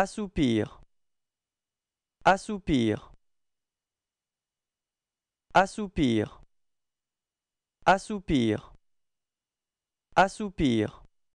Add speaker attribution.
Speaker 1: Assoupir. Assoupir. Assoupir. Assoupir. Assoupir.